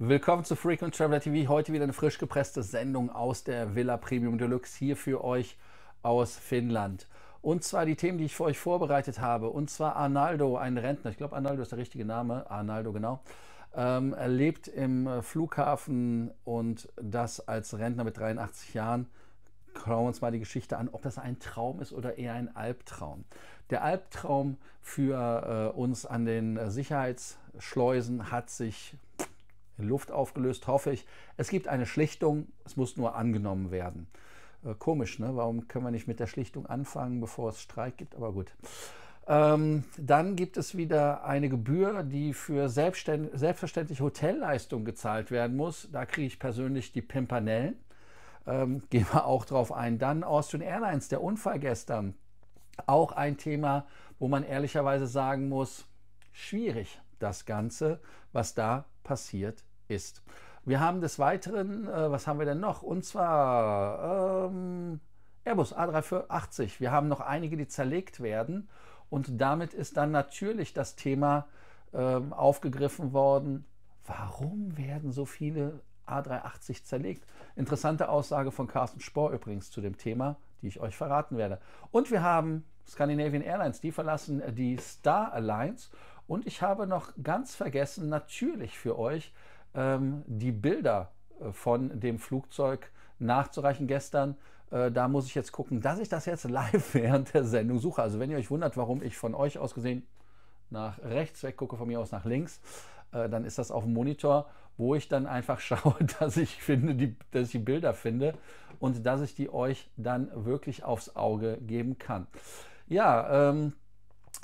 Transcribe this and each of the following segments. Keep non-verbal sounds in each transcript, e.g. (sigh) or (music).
Willkommen zu Frequent Traveler TV. Heute wieder eine frisch gepresste Sendung aus der Villa Premium Deluxe hier für euch aus Finnland. Und zwar die Themen, die ich für euch vorbereitet habe. Und zwar Arnaldo, ein Rentner. Ich glaube, Arnaldo ist der richtige Name. Arnaldo, genau. Ähm, er lebt im äh, Flughafen und das als Rentner mit 83 Jahren. Schauen wir uns mal die Geschichte an, ob das ein Traum ist oder eher ein Albtraum. Der Albtraum für äh, uns an den Sicherheitsschleusen hat sich in Luft aufgelöst, hoffe ich. Es gibt eine Schlichtung, es muss nur angenommen werden. Äh, komisch, ne? Warum können wir nicht mit der Schlichtung anfangen, bevor es Streik gibt? Aber gut. Ähm, dann gibt es wieder eine Gebühr, die für selbstverständlich Hotelleistung gezahlt werden muss. Da kriege ich persönlich die Pimpanellen. Ähm, (laughs) gehen wir auch drauf ein. Dann Austrian Airlines, der Unfall gestern. Auch ein Thema, wo man ehrlicherweise sagen muss, schwierig das Ganze, was da passiert ist. Wir haben des Weiteren, äh, was haben wir denn noch? Und zwar ähm, Airbus A380. Wir haben noch einige, die zerlegt werden. Und damit ist dann natürlich das Thema ähm, aufgegriffen worden, warum werden so viele A380 zerlegt? Interessante Aussage von Carsten Spohr übrigens zu dem Thema, die ich euch verraten werde. Und wir haben Scandinavian Airlines, die verlassen die Star Alliance. Und ich habe noch ganz vergessen, natürlich für euch, ähm, die Bilder äh, von dem Flugzeug nachzureichen gestern. Äh, da muss ich jetzt gucken, dass ich das jetzt (laughs) live während der Sendung suche. Also wenn ihr euch wundert, warum ich von euch aus gesehen nach rechts weg gucke, von mir aus nach links, äh, dann ist das auf dem Monitor, wo ich dann einfach (laughs) schaue, dass ich finde, die, dass ich die Bilder finde und dass ich die euch dann wirklich aufs Auge geben kann. Ja, ähm,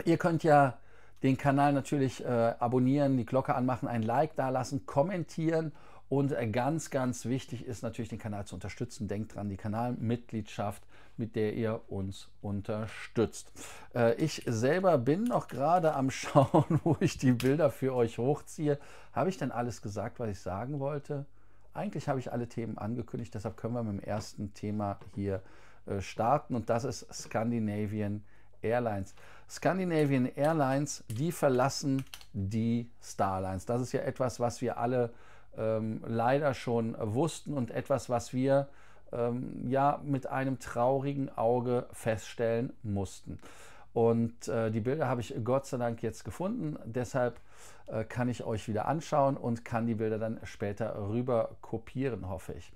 ihr könnt ja den Kanal natürlich äh, abonnieren, die Glocke anmachen, ein Like da lassen, kommentieren und äh, ganz, ganz wichtig ist natürlich, den Kanal zu unterstützen. Denkt dran, die Kanalmitgliedschaft, mit der ihr uns unterstützt. Äh, ich selber bin noch gerade am (laughs) Schauen, wo ich die Bilder für euch hochziehe. Habe ich denn alles gesagt, was ich sagen wollte? Eigentlich habe ich alle Themen angekündigt, deshalb können wir mit dem ersten Thema hier äh, starten und das ist Scandinavian Airlines. Scandinavian Airlines, die verlassen die Starlines. Das ist ja etwas, was wir alle ähm, leider schon wussten und etwas, was wir ähm, ja mit einem traurigen Auge feststellen mussten. Und äh, die Bilder habe ich Gott sei Dank jetzt gefunden. Deshalb äh, kann ich euch wieder anschauen und kann die Bilder dann später rüber kopieren, hoffe ich.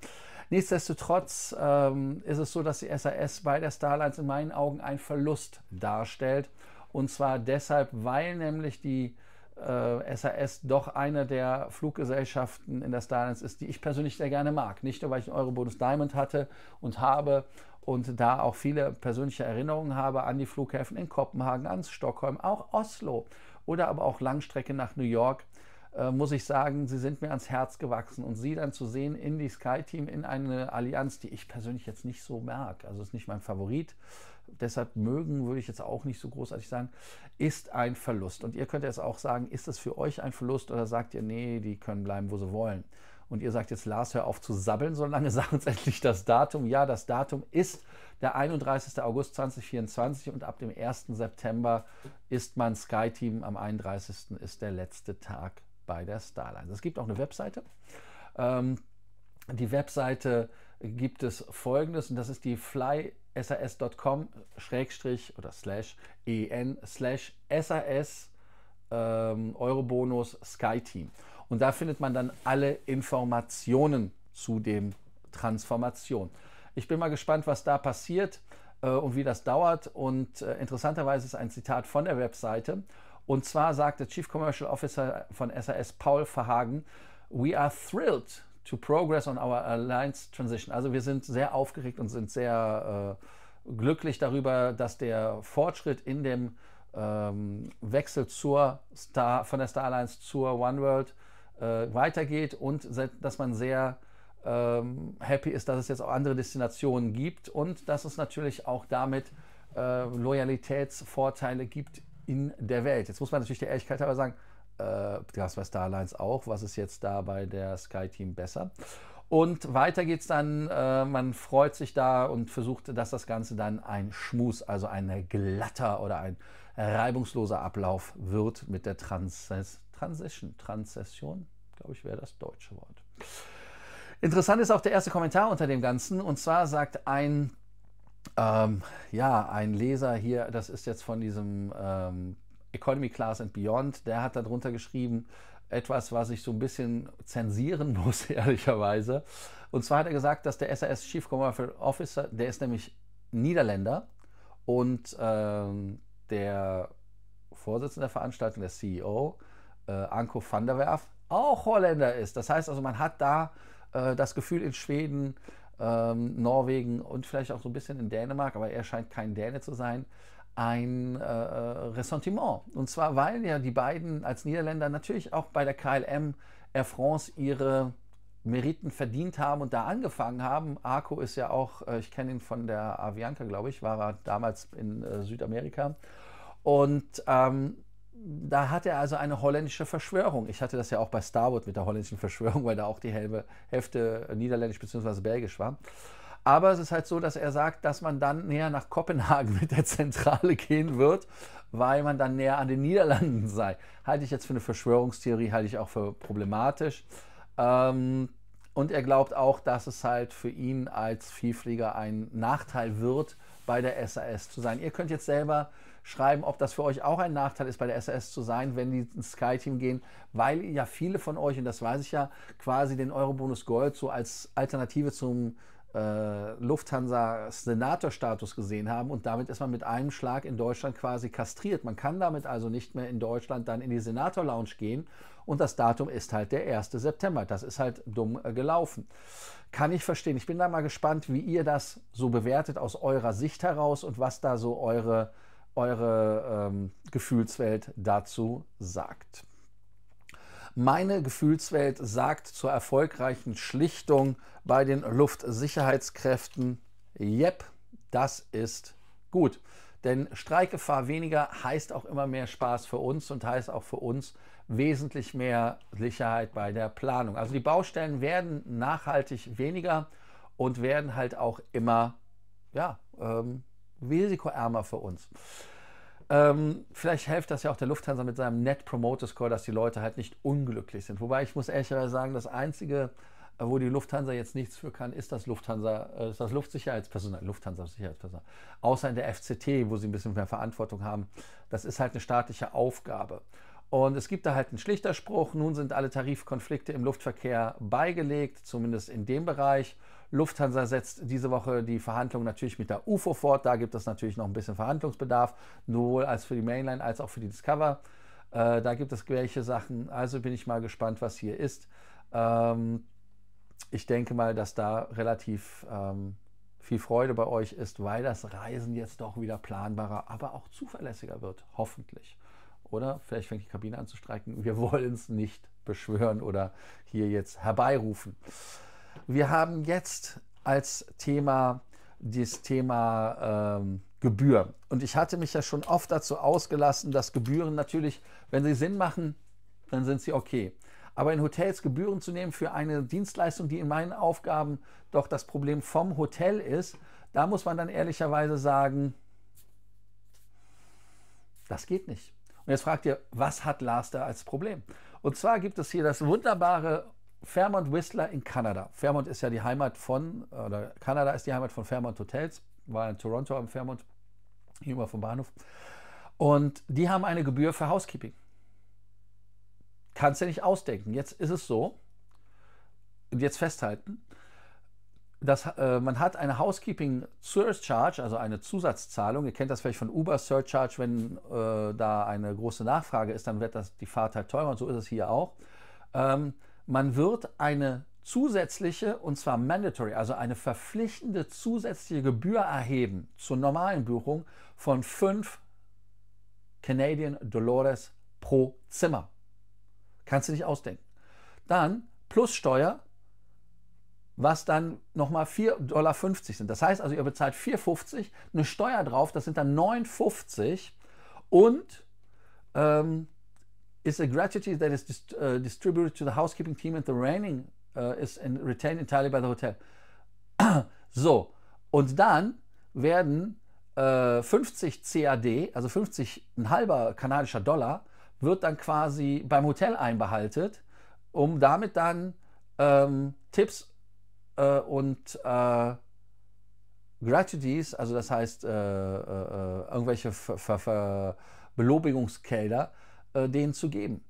Nichtsdestotrotz ähm, ist es so, dass die SAS bei der Starlines in meinen Augen einen Verlust darstellt. Und zwar deshalb, weil nämlich die äh, SAS doch eine der Fluggesellschaften in der Starlines ist, die ich persönlich sehr gerne mag. Nicht nur, weil ich einen Eurobonus Diamond hatte und habe und da auch viele persönliche Erinnerungen habe an die Flughäfen in Kopenhagen, an Stockholm, auch Oslo oder aber auch Langstrecke nach New York äh, muss ich sagen, sie sind mir ans Herz gewachsen. Und sie dann zu sehen in die Sky-Team, in eine Allianz, die ich persönlich jetzt nicht so merke, also ist nicht mein Favorit, deshalb mögen würde ich jetzt auch nicht so großartig sagen, ist ein Verlust. Und ihr könnt jetzt auch sagen, ist das für euch ein Verlust oder sagt ihr, nee, die können bleiben, wo sie wollen. Und ihr sagt jetzt, Lars, hör auf zu sabbeln, solange (laughs) sag uns endlich das Datum. Ja, das Datum ist der 31. August 2024 und ab dem 1. September ist man Sky Team. Am 31. ist der letzte Tag bei der Starlines. Es gibt auch eine Webseite. Ähm, die Webseite gibt es folgendes und das ist die flysas.com schrägstrich oder slash en slash sas ähm, Eurobonus Sky Team. Und da findet man dann alle Informationen zu dem Transformation. Ich bin mal gespannt, was da passiert äh, und wie das dauert. Und äh, interessanterweise ist ein Zitat von der Webseite und zwar sagte Chief Commercial Officer von SAS Paul Verhagen, We are thrilled to progress on our alliance transition. Also wir sind sehr aufgeregt und sind sehr äh, glücklich darüber, dass der Fortschritt in dem ähm, Wechsel zur Star, von der Star Alliance zur OneWorld äh, weitergeht und dass man sehr ähm, happy ist, dass es jetzt auch andere Destinationen gibt und dass es natürlich auch damit äh, Loyalitätsvorteile gibt in der Welt. Jetzt muss man natürlich der Ehrlichkeit aber sagen, äh, das war Starlines auch, was ist jetzt da bei der Sky Team besser? Und weiter geht's dann, äh, man freut sich da und versucht, dass das Ganze dann ein Schmus, also ein glatter oder ein reibungsloser Ablauf wird mit der Trans Transition. Transition, glaube ich, wäre das deutsche Wort. Interessant ist auch der erste Kommentar unter dem Ganzen. Und zwar sagt ein ähm, ja, ein Leser hier, das ist jetzt von diesem ähm, Economy Class and Beyond, der hat darunter geschrieben, etwas, was ich so ein bisschen zensieren (laughs) muss, ehrlicherweise. Und zwar hat er gesagt, dass der SAS Chief Commercial Officer, der ist nämlich Niederländer und ähm, der Vorsitzende der Veranstaltung, der CEO, äh, Anko van der Werf, auch Holländer ist. Das heißt also, man hat da äh, das Gefühl in Schweden, ähm, Norwegen und vielleicht auch so ein bisschen in Dänemark, aber er scheint kein Däne zu sein, ein äh, äh Ressentiment. Und zwar, weil ja die beiden als Niederländer natürlich auch bei der KLM Air France ihre Meriten verdient haben und da angefangen haben. Arco ist ja auch, äh, ich kenne ihn von der Avianca, glaube ich, war er damals in äh, Südamerika. Und ähm, da hat er also eine holländische Verschwörung. Ich hatte das ja auch bei Starwood mit der holländischen Verschwörung, weil da auch die Hälbe, Hälfte niederländisch bzw. belgisch war. Aber es ist halt so, dass er sagt, dass man dann näher nach Kopenhagen mit der Zentrale (laughs) gehen wird, weil man dann näher an den Niederlanden sei. Halte ich jetzt für eine Verschwörungstheorie, halte ich auch für problematisch. Ähm, und er glaubt auch, dass es halt für ihn als Vielflieger ein Nachteil wird, bei der SAS zu sein. Ihr könnt jetzt selber schreiben, ob das für euch auch ein Nachteil ist, bei der SAS zu sein, wenn die ins Sky-Team gehen, weil ja viele von euch, und das weiß ich ja, quasi den Eurobonus Gold so als Alternative zum äh, Lufthansa-Senator-Status gesehen haben und damit ist man mit einem Schlag in Deutschland quasi kastriert. Man kann damit also nicht mehr in Deutschland dann in die Senator-Lounge gehen und das Datum ist halt der 1. September. Das ist halt dumm äh, gelaufen. Kann ich verstehen. Ich bin da mal gespannt, wie ihr das so bewertet aus eurer Sicht heraus und was da so eure eure ähm, Gefühlswelt dazu sagt. Meine Gefühlswelt sagt zur erfolgreichen Schlichtung bei den Luftsicherheitskräften, yep, das ist gut. Denn Streikgefahr weniger heißt auch immer mehr Spaß für uns und heißt auch für uns wesentlich mehr Sicherheit bei der Planung. Also die Baustellen werden nachhaltig weniger und werden halt auch immer ja, ähm, risikoärmer für uns. Ähm, vielleicht hilft das ja auch der Lufthansa mit seinem Net Promoter Score, dass die Leute halt nicht unglücklich sind. Wobei ich muss ehrlicherweise sagen, das Einzige, äh, wo die Lufthansa jetzt nichts für kann, ist das Lufthansa, äh, ist das Luftsicherheitspersonal, Lufthansa Sicherheitspersonal. Außer in der FCT, wo sie ein bisschen mehr Verantwortung haben. Das ist halt eine staatliche Aufgabe. Und es gibt da halt einen schlichter Spruch, Nun sind alle Tarifkonflikte im Luftverkehr beigelegt, zumindest in dem Bereich. Lufthansa setzt diese Woche die Verhandlungen natürlich mit der UFO fort. Da gibt es natürlich noch ein bisschen Verhandlungsbedarf, sowohl als für die Mainline als auch für die Discover. Äh, da gibt es welche Sachen. Also bin ich mal gespannt, was hier ist. Ähm, ich denke mal, dass da relativ ähm, viel Freude bei euch ist, weil das Reisen jetzt doch wieder planbarer, aber auch zuverlässiger wird, hoffentlich. Oder vielleicht fängt die Kabine an zu streiken. Wir wollen es nicht beschwören oder hier jetzt herbeirufen. Wir haben jetzt als Thema das Thema ähm, Gebühr. Und ich hatte mich ja schon oft dazu ausgelassen, dass Gebühren natürlich, wenn sie Sinn machen, dann sind sie okay. Aber in Hotels Gebühren zu nehmen für eine Dienstleistung, die in meinen Aufgaben doch das Problem vom Hotel ist, da muss man dann ehrlicherweise sagen, das geht nicht. Und jetzt fragt ihr, was hat Lars da als Problem? Und zwar gibt es hier das wunderbare Fairmont Whistler in Kanada. Fairmont ist ja die Heimat von, oder Kanada ist die Heimat von Fairmont Hotels, war in Toronto am Fairmont, über vom Bahnhof. Und die haben eine Gebühr für Housekeeping. Kannst du nicht ausdenken. Jetzt ist es so, und jetzt festhalten, dass äh, man hat eine Housekeeping Surcharge, also eine Zusatzzahlung. Ihr kennt das vielleicht von Uber Surcharge, wenn äh, da eine große Nachfrage ist, dann wird das die Fahrt halt teurer und so ist es hier auch. Ähm, man wird eine zusätzliche, und zwar mandatory, also eine verpflichtende zusätzliche Gebühr erheben zur normalen Buchung von 5 Canadian Dolores pro Zimmer. Kannst du nicht ausdenken. Dann plus Steuer, was dann nochmal 4,50 Dollar sind. Das heißt also, ihr bezahlt 4,50, eine Steuer drauf, das sind dann 9,50 und ähm, is a gratuity that is dist uh, distributed to the housekeeping team and the remaining uh, is retained entirely by the hotel. (clears throat) so, und dann werden äh, 50 CAD, also 50, ein halber kanadischer Dollar, wird dann quasi beim Hotel einbehaltet, um damit dann ähm, Tipps äh, und äh, Gratuities, also das heißt äh, äh, äh irgendwelche Ver Ver Ver Belobigungsgelder, äh, denen zu geben.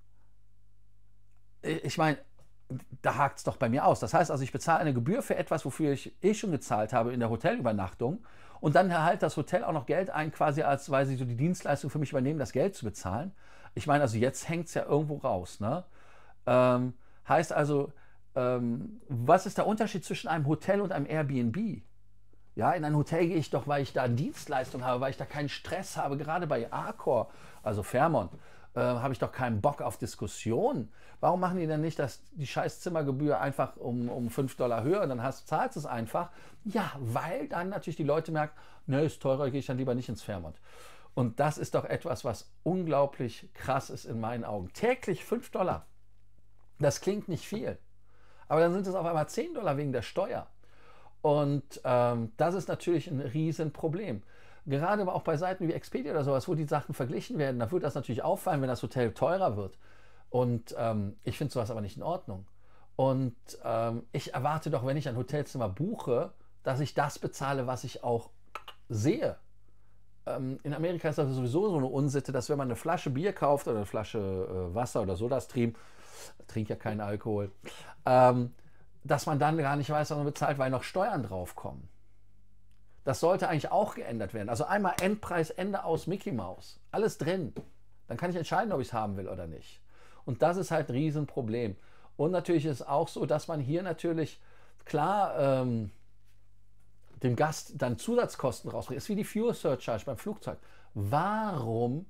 Ich meine, da hakt es doch bei mir aus. Das heißt also, ich bezahle eine Gebühr für etwas, wofür ich eh schon gezahlt habe in der Hotelübernachtung und dann erhält das Hotel auch noch Geld ein, quasi als, weil sie so die Dienstleistung für mich übernehmen, das Geld zu bezahlen. Ich meine, also jetzt hängt es ja irgendwo raus. Ne? Ähm, heißt also, ähm, was ist der Unterschied zwischen einem Hotel und einem Airbnb? Ja, in ein Hotel gehe ich doch, weil ich da Dienstleistung habe, weil ich da keinen Stress habe, gerade bei Accor, also Fairmont. Äh, habe ich doch keinen Bock auf Diskussion. Warum machen die denn nicht das, die Scheißzimmergebühr einfach um, um 5 Dollar höher und dann hast, zahlst es einfach? Ja, weil dann natürlich die Leute merken, ne, ist teurer, gehe ich dann lieber nicht ins Fairmont. Und das ist doch etwas, was unglaublich krass ist in meinen Augen. Täglich 5 Dollar. Das klingt nicht viel. Aber dann sind es auf einmal 10 Dollar wegen der Steuer. Und ähm, das ist natürlich ein Riesenproblem gerade aber auch bei Seiten wie Expedia oder sowas, wo die Sachen verglichen werden, da wird das natürlich auffallen, wenn das Hotel teurer wird. Und ähm, ich finde sowas aber nicht in Ordnung. Und ähm, ich erwarte doch, wenn ich ein Hotelzimmer buche, dass ich das bezahle, was ich auch sehe. Ähm, in Amerika ist das sowieso so eine Unsitte, dass wenn man eine Flasche Bier kauft oder eine Flasche äh, Wasser oder Sodastream, trinkt ja keinen Alkohol, ähm, dass man dann gar nicht weiß, was man bezahlt, weil noch Steuern draufkommen. Das sollte eigentlich auch geändert werden. Also einmal Endpreis, Ende aus Mickey Mouse. Alles drin. Dann kann ich entscheiden, ob ich es haben will oder nicht. Und das ist halt ein Riesenproblem. Und natürlich ist es auch so, dass man hier natürlich, klar, ähm, dem Gast dann Zusatzkosten rausbringt. Ist wie die Fuel Surcharge beim Flugzeug. Warum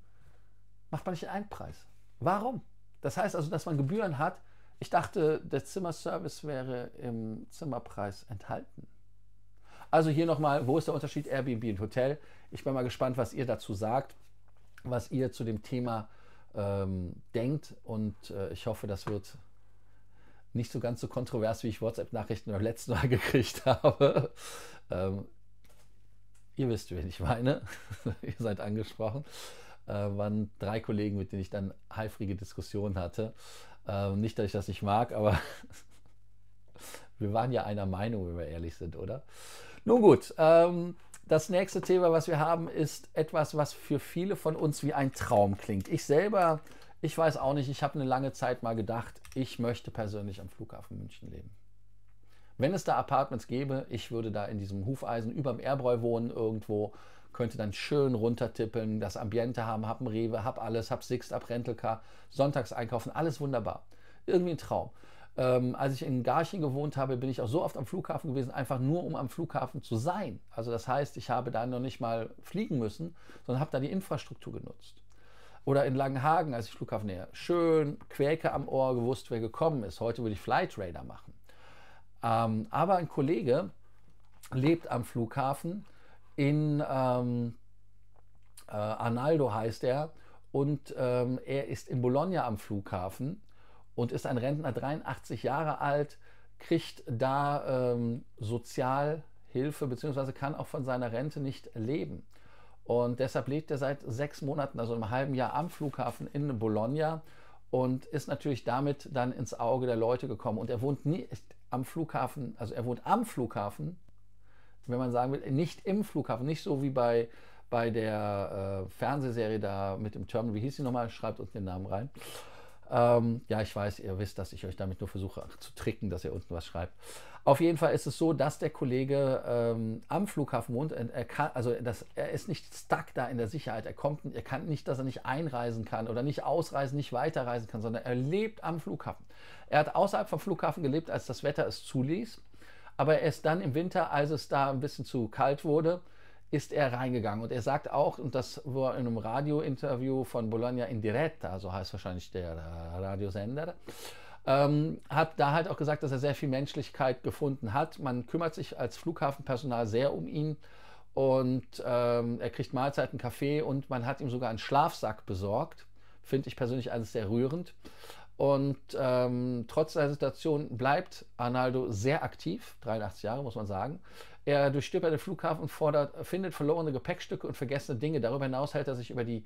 macht man nicht den Endpreis? Warum? Das heißt also, dass man Gebühren hat. Ich dachte, der Zimmerservice wäre im Zimmerpreis enthalten. Also hier nochmal, wo ist der Unterschied Airbnb und Hotel? Ich bin mal gespannt, was ihr dazu sagt, was ihr zu dem Thema ähm, denkt und äh, ich hoffe, das wird nicht so ganz so kontrovers, wie ich WhatsApp-Nachrichten beim letzten Mal (laughs) gekriegt habe. Ähm, ihr wisst, wen ich meine. (laughs) ihr seid angesprochen. Äh, waren drei Kollegen, mit denen ich dann eifrige Diskussionen hatte. Ähm, nicht, dass ich das nicht mag, aber (laughs) wir waren ja einer Meinung, wenn wir ehrlich sind, oder? Nun gut, ähm, das nächste Thema, was wir haben, ist etwas, was für viele von uns wie ein Traum klingt. Ich selber, ich weiß auch nicht, ich habe eine lange Zeit mal gedacht, ich möchte persönlich am Flughafen München leben. Wenn es da Apartments gäbe, ich würde da in diesem Hufeisen über dem Erbräu wohnen irgendwo, könnte dann schön runtertippeln, das Ambiente haben, hab ein Rewe, hab alles, hab Sixt, hab Rentelcar, sonntags einkaufen, alles wunderbar. Irgendwie ein Traum. Ähm, als ich in Garching gewohnt habe, bin ich auch so oft am Flughafen gewesen, einfach nur um am Flughafen zu sein. Also das heißt, ich habe da noch nicht mal fliegen müssen, sondern habe da die Infrastruktur genutzt. Oder in Langenhagen, als ich Flughafen näher, schön Quäke am Ohr, gewusst, wer gekommen ist. Heute würde ich Flight Radar machen. Ähm, aber ein Kollege lebt am Flughafen in ähm, äh, Arnaldo heißt er und ähm, er ist in Bologna am Flughafen und ist ein Rentner 83 Jahre alt, kriegt da ähm, Sozialhilfe bzw. kann auch von seiner Rente nicht leben. Und deshalb lebt er seit sechs Monaten, also einem halben Jahr am Flughafen in Bologna und ist natürlich damit dann ins Auge der Leute gekommen. Und er wohnt nicht am Flughafen, also er wohnt am Flughafen, wenn man sagen will, nicht im Flughafen, nicht so wie bei, bei der äh, Fernsehserie da mit dem Terminal, wie hieß sie nochmal, schreibt uns den Namen rein. Ähm, ja, ich weiß, ihr wisst, dass ich euch damit nur versuche zu tricken, dass ihr unten was schreibt. Auf jeden Fall ist es so, dass der Kollege ähm, am Flughafen wohnt. Er kann, also das, er ist nicht stuck da in der Sicherheit. Er kommt, er kann nicht, dass er nicht einreisen kann oder nicht ausreisen, nicht weiterreisen kann, sondern er lebt am Flughafen. Er hat außerhalb vom Flughafen gelebt, als das Wetter es zuließ. Aber er ist dann im Winter, als es da ein bisschen zu kalt wurde, ist er reingegangen. Und er sagt auch, und das war in einem Radiointerview von Bologna in Diretta, so heißt wahrscheinlich der äh, Radiosender, ähm, hat da halt auch gesagt, dass er sehr viel Menschlichkeit gefunden hat. Man kümmert sich als Flughafenpersonal sehr um ihn und ähm, er kriegt Mahlzeiten, Kaffee und man hat ihm sogar einen Schlafsack besorgt. Finde ich persönlich alles sehr rührend. Und ähm, trotz der Situation bleibt Arnaldo sehr aktiv, 83 Jahre muss man sagen. Er durchstöbert den Flughafen und fordert, findet verlorene Gepäckstücke und vergessene Dinge. Darüber hinaus hält er sich über die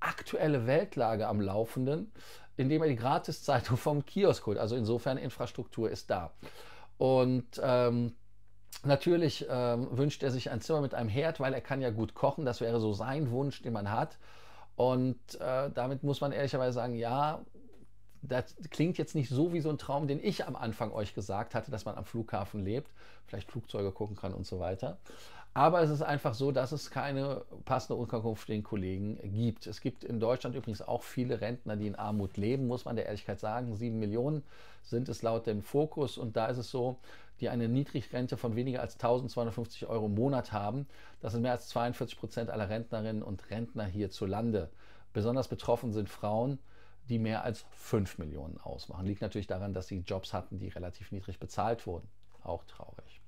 aktuelle Weltlage am Laufenden, indem er die Gratiszeitung vom Kiosk holt. Also insofern Infrastruktur ist da. Und ähm, natürlich ähm, wünscht er sich ein Zimmer mit einem Herd, weil er kann ja gut kochen. Das wäre so sein Wunsch, den man hat. Und äh, damit muss man ehrlicherweise sagen, ja, das klingt jetzt nicht so wie so ein Traum, den ich am Anfang euch gesagt hatte, dass man am Flughafen lebt, vielleicht Flugzeuge gucken kann und so weiter. Aber es ist einfach so, dass es keine passende Unterkunft für den Kollegen gibt. Es gibt in Deutschland übrigens auch viele Rentner, die in Armut leben, muss man der Ehrlichkeit sagen. Sieben Millionen sind es laut dem Fokus. Und da ist es so, die eine Niedrigrente von weniger als 1250 Euro im Monat haben. Das sind mehr als 42 Prozent aller Rentnerinnen und Rentner hierzulande. Besonders betroffen sind Frauen die mehr als 5 Millionen ausmachen. Liegt natürlich daran, dass sie Jobs hatten, die relativ niedrig bezahlt wurden. Auch traurig.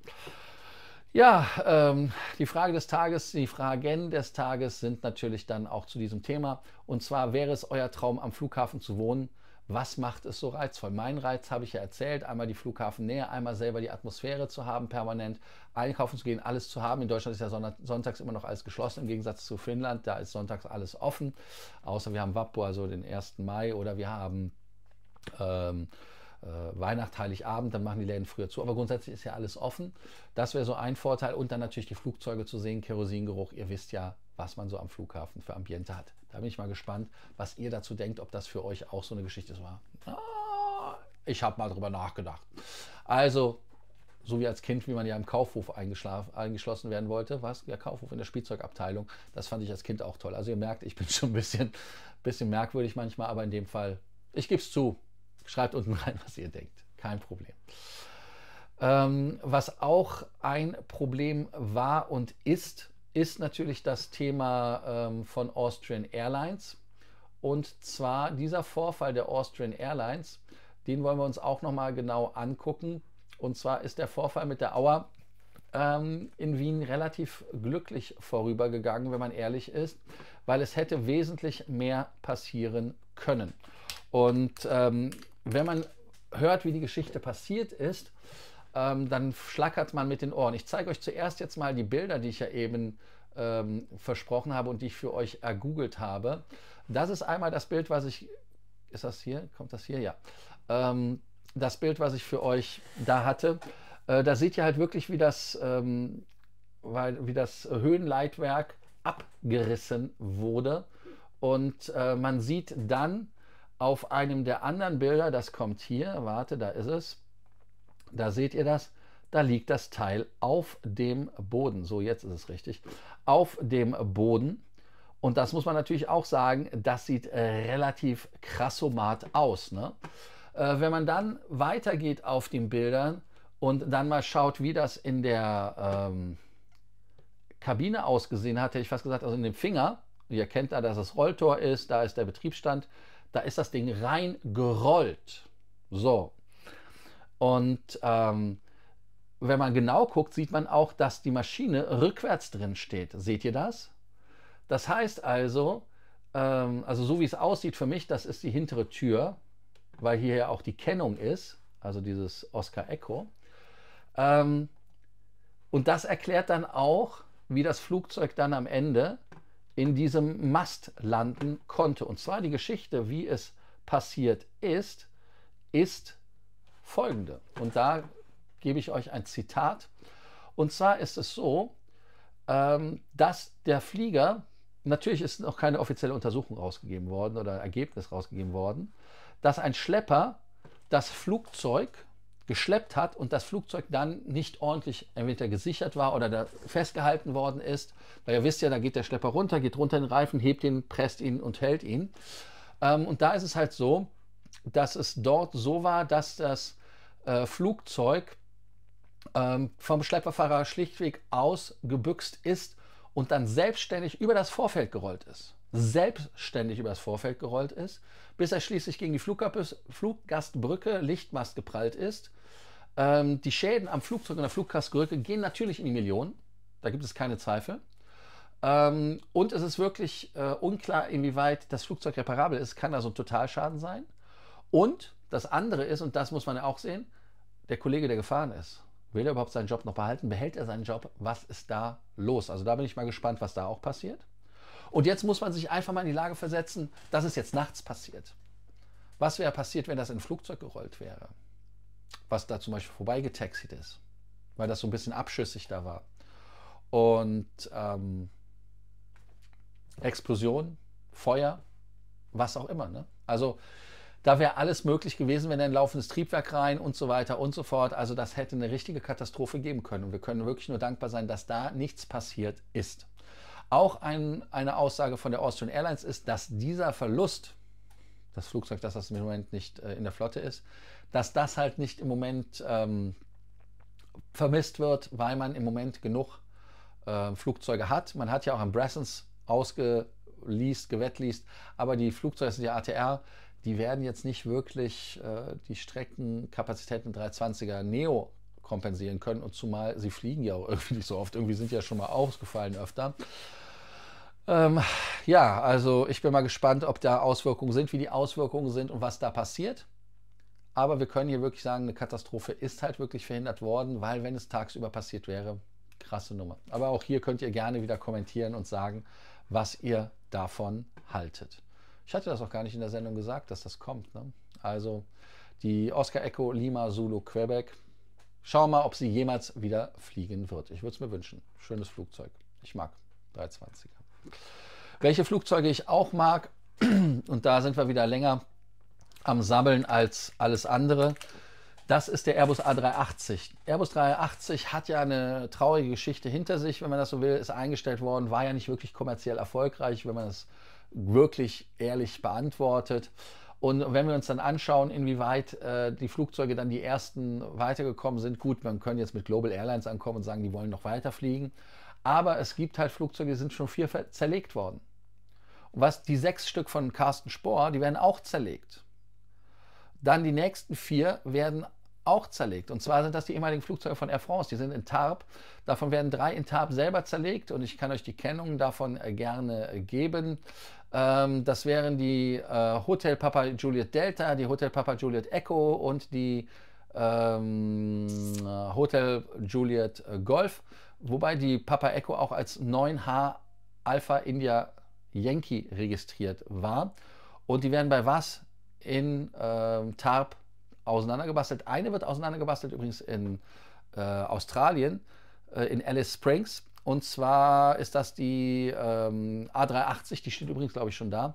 Ja, ähm, die Frage des Tages, die Fragen des Tages sind natürlich dann auch zu diesem Thema. Und zwar wäre es euer Traum, am Flughafen zu wohnen? was macht es so reizvoll? Mein Reiz habe ich ja erzählt, einmal die Flughafennähe, einmal selber die Atmosphäre zu haben, permanent einkaufen zu gehen, alles zu haben. In Deutschland ist ja sonntags immer noch alles geschlossen, im Gegensatz zu Finnland, da ist sonntags alles offen, außer wir haben Wappo, also den 1. Mai oder wir haben... Ähm, äh, Weihnacht, Heiligabend, dann machen die Läden früher zu. Aber grundsätzlich ist ja alles offen. Das wäre so ein Vorteil. Und dann natürlich die Flugzeuge zu sehen, Kerosingeruch. Ihr wisst ja, was man so am Flughafen für Ambiente hat. Da bin ich mal gespannt, was ihr dazu denkt, ob das für euch auch so eine Geschichte war. Ah, ich habe mal darüber nachgedacht. Also, so wie als Kind, wie man ja im Kaufhof eingeschlossen werden wollte, was? Ja, Kaufhof in der Spielzeugabteilung. Das fand ich als Kind auch toll. Also ihr merkt, ich bin (laughs) schon ein bisschen, bisschen merkwürdig manchmal, aber in dem Fall, ich gebe es zu. Schreibt unten rein, was ihr denkt. Kein Problem. Ähm, was auch ein Problem war und ist, ist natürlich das Thema ähm, von Austrian Airlines. Und zwar dieser Vorfall der Austrian Airlines, den wollen wir uns auch nochmal genau angucken. Und zwar ist der Vorfall mit der Auer ähm, in Wien relativ glücklich vorübergegangen, wenn man ehrlich ist, weil es hätte wesentlich mehr passieren können. Und ähm, wenn man hört, wie die Geschichte passiert ist, ähm, dann schlackert man mit den Ohren. Ich zeige euch zuerst jetzt mal die Bilder, die ich ja eben ähm, versprochen habe und die ich für euch ergoogelt habe. Das ist einmal das Bild, was ich. Ist das hier? Kommt das hier? Ja. Ähm, das Bild, was ich für euch da hatte. Äh, da seht ihr halt wirklich, wie das, ähm, weil, wie das Höhenleitwerk abgerissen wurde. Und äh, man sieht dann auf einem der anderen Bilder, das kommt hier, warte, da ist es, da seht ihr das. Da liegt das Teil auf dem Boden. So, jetzt ist es richtig. Auf dem Boden. Und das muss man natürlich auch sagen, das sieht äh, relativ krassomat aus. Ne? Äh, wenn man dann weitergeht auf den Bildern und dann mal schaut, wie das in der ähm, Kabine ausgesehen hat, hätte ich fast gesagt, also in dem Finger, ihr kennt da, dass das Rolltor ist, da ist der Betriebsstand, da ist das Ding reingerollt. So, und ähm, wenn man genau guckt, sieht man auch, dass die Maschine rückwärts drin steht. Seht ihr das? Das heißt also, ähm, also so wie es aussieht für mich, das ist die hintere Tür, weil hier ja auch die Kennung ist, also dieses Oscar Echo. Ähm, und das erklärt dann auch, wie das Flugzeug dann am Ende in diesem Mast landen konnte. Und zwar die Geschichte, wie es passiert ist, ist folgende. Und da gebe ich euch ein Zitat. Und zwar ist es so, ähm, dass der Flieger, natürlich ist noch keine offizielle Untersuchung rausgegeben worden oder Ergebnis rausgegeben worden, dass ein Schlepper das Flugzeug geschleppt hat und das Flugzeug dann nicht ordentlich entweder gesichert war oder da festgehalten worden ist. Weil ihr wisst ja, da geht der Schlepper runter, geht runter in den Reifen, hebt ihn, presst ihn und hält ihn. Ähm, und da ist es halt so, dass es dort so war, dass das äh, Flugzeug ähm, vom Schlepperfahrer schlichtweg ausgebüxt ist und dann selbstständig über das Vorfeld gerollt ist. Selbstständig über das Vorfeld gerollt ist, bis er schließlich gegen die Fluggastbrücke Lichtmast geprallt ist. Ähm, die Schäden am Flugzeug und der Fluggastbrücke gehen natürlich in die Millionen. Da gibt es keine Zweifel. Ähm, und es ist wirklich äh, unklar, inwieweit das Flugzeug reparabel ist. Kann da so ein Totalschaden sein. Und das andere ist, und das muss man ja auch sehen, der Kollege, der gefahren ist, will er überhaupt seinen Job noch behalten? Behält er seinen Job? Was ist da los? Also da bin ich mal gespannt, was da auch passiert. Und jetzt muss man sich einfach mal in die Lage versetzen, dass es jetzt nachts passiert. Was wäre passiert, wenn das in ein Flugzeug gerollt wäre? Was da zum Beispiel vorbeigetaxied ist, weil das so ein bisschen abschüssig da war. Und ähm, Explosion, Feuer, was auch immer. Ne? Also da wäre alles möglich gewesen, wenn ein laufendes Triebwerk rein und so weiter und so fort. Also das hätte eine richtige Katastrophe geben können. Und wir können wirklich nur dankbar sein, dass da nichts passiert ist. Auch ein, eine Aussage von der Austrian Airlines ist, dass dieser Verlust, das Flugzeug, dass das im Moment nicht äh, in der Flotte ist, dass das halt nicht im Moment ähm, vermisst wird, weil man im Moment genug äh, Flugzeuge hat. Man hat ja auch an Brassens ausgeleast, gewettleast, aber die Flugzeuge sind ja ATR, die werden jetzt nicht wirklich äh, die Streckenkapazitäten 320er Neo kompensieren können. Und zumal sie fliegen ja auch (laughs) irgendwie nicht so oft, irgendwie sind ja schon mal ausgefallen öfter. Ähm, ja, also ich bin mal gespannt, ob da Auswirkungen sind, wie die Auswirkungen sind und was da passiert. Aber wir können hier wirklich sagen, eine Katastrophe ist halt wirklich verhindert worden, weil wenn es tagsüber passiert wäre, krasse Nummer. Aber auch hier könnt ihr gerne wieder kommentieren und sagen, was ihr davon haltet. Ich hatte das auch gar nicht in der Sendung gesagt, dass das kommt. Ne? Also die Oscar Echo Lima Zulu Quebec. Schau mal, ob sie jemals wieder fliegen wird. Ich würde es mir wünschen. Schönes Flugzeug. Ich mag 320er. Welche Flugzeuge ich auch mag, (clears throat) und da sind wir wieder länger am Sammeln als alles andere, das ist der Airbus A380. Airbus 380 hat ja eine traurige Geschichte hinter sich, wenn man das so will, ist eingestellt worden, war ja nicht wirklich kommerziell erfolgreich, wenn man es wirklich ehrlich beantwortet. Und wenn wir uns dann anschauen, inwieweit äh, die Flugzeuge dann die ersten weitergekommen sind, gut, man können jetzt mit Global Airlines ankommen und sagen, die wollen noch weiterfliegen. Aber es gibt halt Flugzeuge, die sind schon vier zerlegt worden. was die sechs Stück von Carsten Spohr, die werden auch zerlegt. Dann die nächsten vier werden auch zerlegt. Und zwar sind das die ehemaligen Flugzeuge von Air France. Die sind in Tarp. Davon werden drei in Tarp selber zerlegt und ich kann euch die Kennung davon äh, gerne äh, geben. Ähm, das wären die äh, Hotel Papa Juliet Delta, die Hotel Papa Juliet Echo und die ähm, Hotel Juliet Golf. Wobei die Papa Echo auch als 9H Alpha India Yankee registriert war. Und die werden bei was in äh, Tarp auseinandergebastelt. Eine wird auseinandergebastelt übrigens in äh, Australien, äh, in Alice Springs. Und zwar ist das die ähm, A380, die steht übrigens, glaube ich, schon da,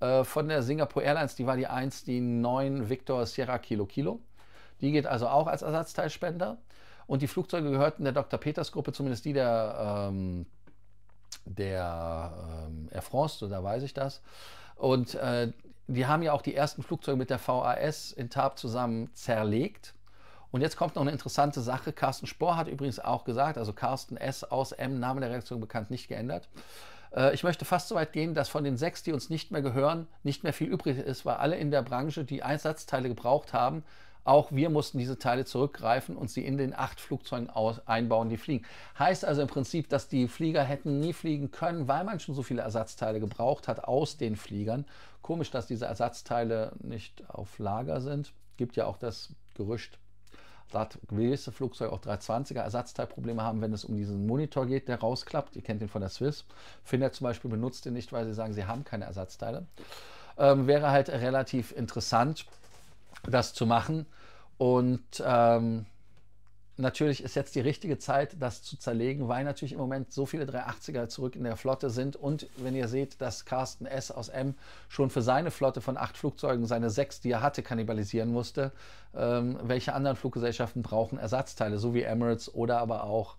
äh, von der Singapore Airlines. Die war die 1, die 9 Victor Sierra Kilo Kilo. Die geht also auch als Ersatzteilspender. Und die Flugzeuge gehörten der Dr. Peters Gruppe, zumindest die der, ähm, der ähm, Air France, so da weiß ich das. Und äh, die haben ja auch die ersten Flugzeuge mit der VAS in Tarp zusammen zerlegt. Und jetzt kommt noch eine interessante Sache. Carsten Spohr hat übrigens auch gesagt, also Carsten S. aus M, Name der Redaktion bekannt, nicht geändert. Äh, ich möchte fast so weit gehen, dass von den sechs, die uns nicht mehr gehören, nicht mehr viel übrig ist, weil alle in der Branche, die Einsatzteile gebraucht haben, auch wir mussten diese Teile zurückgreifen und sie in den acht Flugzeugen aus, einbauen, die fliegen. Heißt also im Prinzip, dass die Flieger hätten nie fliegen können, weil man schon so viele Ersatzteile gebraucht hat aus den Fliegern. Komisch, dass diese Ersatzteile nicht auf Lager sind. Gibt ja auch das Gerücht, dass gewisse Flugzeuge auch 320er Ersatzteilprobleme haben, wenn es um diesen Monitor geht, der rausklappt. Ihr kennt den von der Swiss. Finnair zum Beispiel benutzt den nicht, weil sie sagen, sie haben keine Ersatzteile. Ähm, wäre halt relativ interessant, das zu machen. Und ähm, natürlich ist jetzt die richtige Zeit, das zu zerlegen, weil natürlich im Moment so viele 380er zurück in der Flotte sind. Und wenn ihr seht, dass Carsten S. aus M. schon für seine Flotte von acht Flugzeugen seine sechs, die er hatte, kannibalisieren musste, ähm, welche anderen Fluggesellschaften brauchen Ersatzteile, so wie Emirates oder aber auch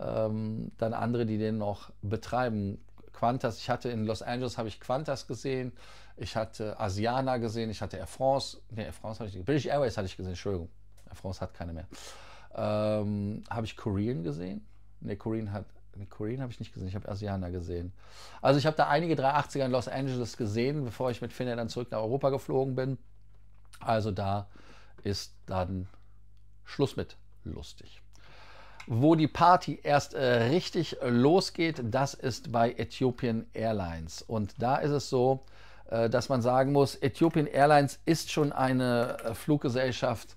ähm, dann andere, die den noch betreiben. Qantas, ich hatte in Los Angeles habe ich Qantas gesehen, ich hatte Asiana gesehen, ich hatte Air France, nee, Air France hatte ich British Airways hatte ich gesehen, Entschuldigung. Air France hat keine mehr. Ähm, habe ich Korean gesehen? Ne, Korean hat. Nee, Korean habe ich nicht gesehen, ich habe Asianer gesehen. Also ich habe da einige 380er in Los Angeles gesehen, bevor ich mit Finn dann zurück nach Europa geflogen bin. Also da ist dann Schluss mit lustig. Wo die Party erst äh, richtig losgeht, das ist bei Ethiopian Airlines. Und da ist es so, äh, dass man sagen muss, Ethiopian Airlines ist schon eine äh, Fluggesellschaft,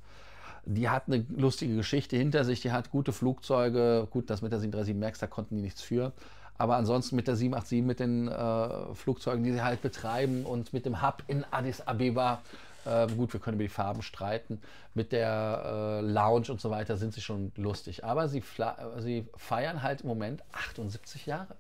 die hat eine lustige Geschichte hinter sich, die hat gute Flugzeuge. Gut, das mit der 737 MAX, da konnten die nichts für. Aber ansonsten mit der 787, mit den äh, Flugzeugen, die sie halt betreiben und mit dem Hub in Addis Abeba, äh, gut, wir können über die Farben streiten, mit der äh, Lounge und so weiter sind sie schon lustig. Aber sie, sie feiern halt im Moment 78 Jahre.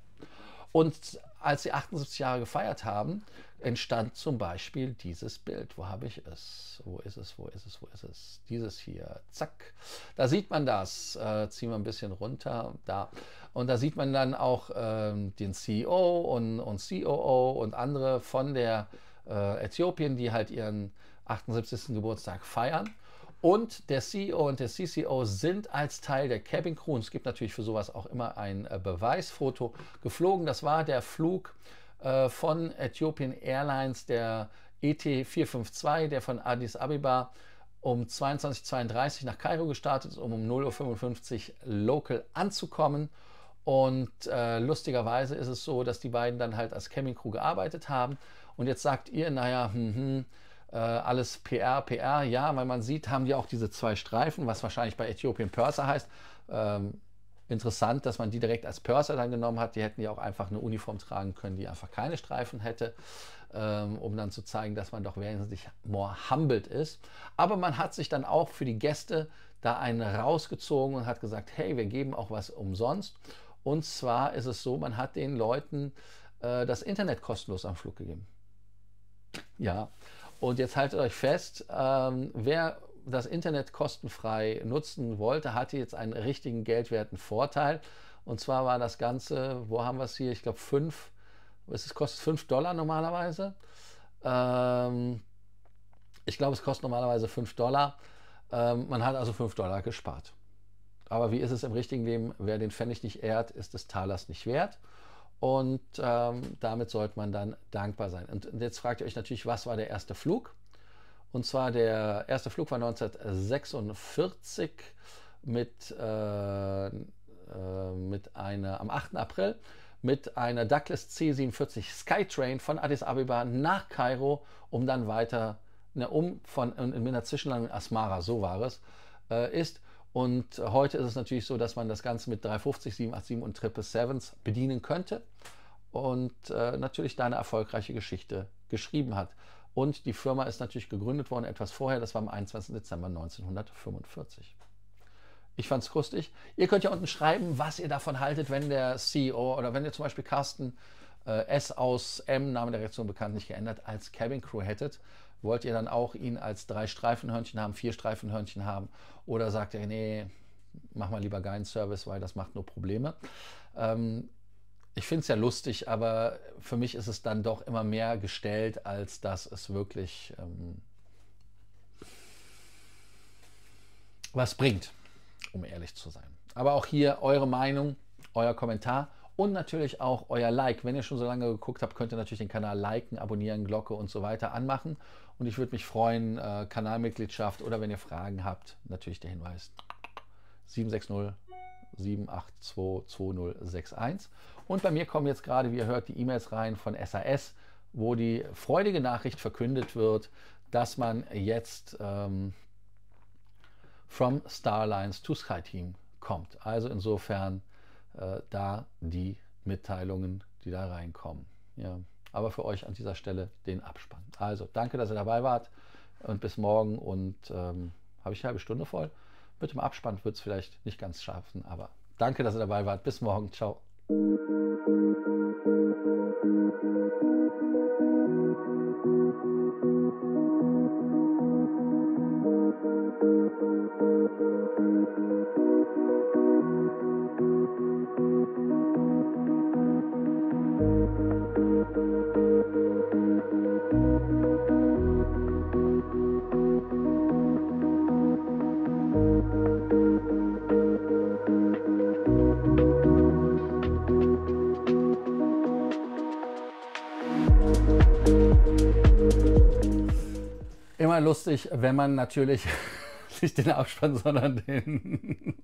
Und als sie 78 Jahre gefeiert haben, entstand zum Beispiel dieses Bild. Wo habe ich es? Wo ist es? Wo ist es? Wo ist es? Dieses hier. Zack. Da sieht man das. Äh, ziehen wir ein bisschen runter. Da. Und da sieht man dann auch äh, den CEO und, und COO und andere von der äh, Äthiopien, die halt ihren 78. Geburtstag feiern. Und der CEO und der CCO sind als Teil der Cabin Crew, und es gibt natürlich für sowas auch immer ein äh, Beweisfoto, geflogen. Das war der Flug äh, von Ethiopian Airlines, der ET452, der von Addis Abeba um 22.32 Uhr nach Kairo gestartet ist, um um 0.55 Uhr local anzukommen. Und äh, lustigerweise ist es so, dass die beiden dann halt als Cabin Crew gearbeitet haben. Und jetzt sagt ihr, naja, hm, hm, äh, alles PR, PR, ja, weil man sieht, haben die auch diese zwei Streifen, was wahrscheinlich bei Äthiopien Purser heißt. Ähm, interessant, dass man die direkt als Purser dann genommen hat. Die hätten ja auch einfach eine Uniform tragen können, die einfach keine Streifen hätte, ähm, um dann zu zeigen, dass man doch wesentlich more humbled ist. Aber man hat sich dann auch für die Gäste da einen rausgezogen und hat gesagt, hey, wir geben auch was umsonst. Und zwar ist es so, man hat den Leuten äh, das Internet kostenlos am Flug gegeben. Ja, und jetzt haltet euch fest, ähm, wer das Internet kostenfrei nutzen wollte, hatte jetzt einen richtigen geldwerten Vorteil. Und zwar war das Ganze, wo haben wir es hier? Ich glaube, 5, es kostet 5 Dollar normalerweise. Ähm, ich glaube, es kostet normalerweise 5 Dollar. Ähm, man hat also 5 Dollar gespart. Aber wie ist es im richtigen Leben? Wer den Pfennig nicht ehrt, ist des Talers nicht wert. Und ähm, damit sollte man dann dankbar sein. Und jetzt fragt ihr euch natürlich, was war der erste Flug? Und zwar der erste Flug war 1946 mit, äh, äh, mit einer, am 8. April mit einer Douglas C47 Skytrain von Addis Abeba nach Kairo, um dann weiter, ne, um von in, in einer Zwischenlandung Asmara, so war es, äh, ist und heute ist es natürlich so, dass man das Ganze mit 350, 787 und 777s bedienen könnte und äh, natürlich da eine erfolgreiche Geschichte geschrieben hat. Und die Firma ist natürlich gegründet worden etwas vorher, das war am 21. Dezember 1945. Ich fand es lustig. Ihr könnt ja unten schreiben, was ihr davon haltet, wenn der CEO oder wenn ihr zum Beispiel Carsten äh, S aus M, Name der Reaktion bekannt, nicht geändert, als Cabin Crew hättet, wollt ihr dann auch ihn als drei Streifenhörnchen haben, vier Streifenhörnchen haben oder sagt ihr, nee, mach mal lieber keinen Service, weil das macht nur Probleme. Ähm, ich finde es ja lustig, aber für mich ist es dann doch immer mehr gestellt, als dass es wirklich ähm, was bringt, um ehrlich zu sein. Aber auch hier eure Meinung, euer Kommentar und natürlich auch euer Like. Wenn ihr schon so lange geguckt habt, könnt ihr natürlich den Kanal liken, abonnieren, Glocke und so weiter anmachen. Und ich würde mich freuen, äh, Kanalmitgliedschaft oder wenn ihr Fragen habt, natürlich der Hinweis 760 7822061. Und bei mir kommen jetzt gerade, wie ihr hört, die E-Mails rein von SAS, wo die freudige Nachricht verkündet wird, dass man jetzt ähm, from Starlines to Skyteam kommt. Also insofern äh, da die Mitteilungen, die da reinkommen. Ja. Aber für euch an dieser Stelle den Abspann. Also, danke, dass ihr dabei wart und bis morgen. Und ähm, habe ich eine halbe Stunde voll. Mit dem Abspann wird es vielleicht nicht ganz schaffen, aber danke, dass ihr dabei wart. Bis morgen. Ciao. Thank you. Immer lustig, wenn man natürlich (laughs) nicht den Abspann, sondern den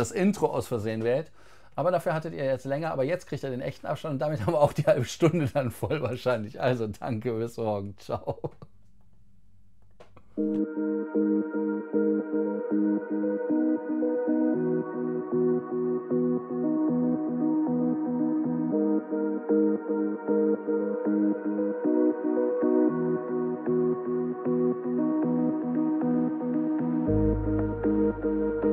das Intro aus Versehen wählt. Aber dafür hattet ihr jetzt länger, aber jetzt kriegt ihr den echten Abstand und damit haben wir auch die halbe Stunde dann voll wahrscheinlich. Also danke, bis morgen. Ciao. Thank you.